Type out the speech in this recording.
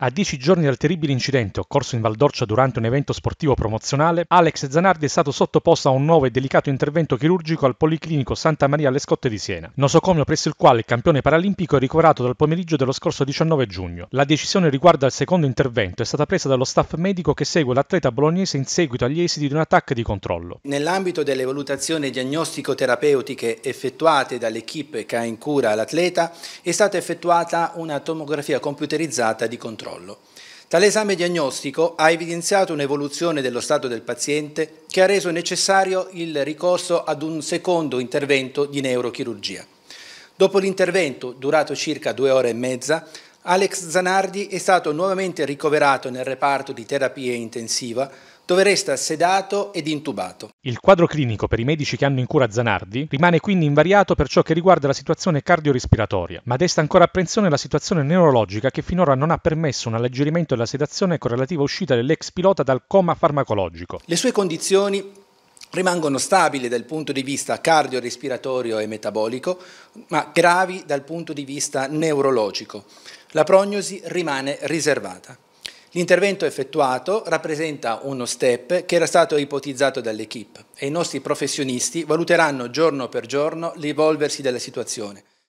A dieci giorni dal terribile incidente occorso in Valdorcia durante un evento sportivo promozionale, Alex Zanardi è stato sottoposto a un nuovo e delicato intervento chirurgico al Policlinico Santa Maria alle Scotte di Siena, nosocomio presso il quale il campione paralimpico è ricoverato dal pomeriggio dello scorso 19 giugno. La decisione riguardo al secondo intervento è stata presa dallo staff medico che segue l'atleta bolognese in seguito agli esiti di un attacco di controllo. Nell'ambito delle valutazioni diagnostico-terapeutiche effettuate dall'equipe che ha in cura l'atleta, è stata effettuata una tomografia computerizzata di controllo controllo. Tale esame diagnostico ha evidenziato un'evoluzione dello stato del paziente che ha reso necessario il ricorso ad un secondo intervento di neurochirurgia. Dopo l'intervento, durato circa due ore e mezza, Alex Zanardi è stato nuovamente ricoverato nel reparto di terapia intensiva dove resta sedato ed intubato. Il quadro clinico per i medici che hanno in cura Zanardi rimane quindi invariato per ciò che riguarda la situazione cardiorespiratoria, ma desta ancora apprensione la situazione neurologica che finora non ha permesso un alleggerimento della sedazione con relativa uscita dell'ex pilota dal coma farmacologico. Le sue condizioni rimangono stabili dal punto di vista cardiorespiratorio e metabolico, ma gravi dal punto di vista neurologico. La prognosi rimane riservata. L'intervento effettuato rappresenta uno step che era stato ipotizzato dall'equipe e i nostri professionisti valuteranno giorno per giorno l'evolversi della situazione.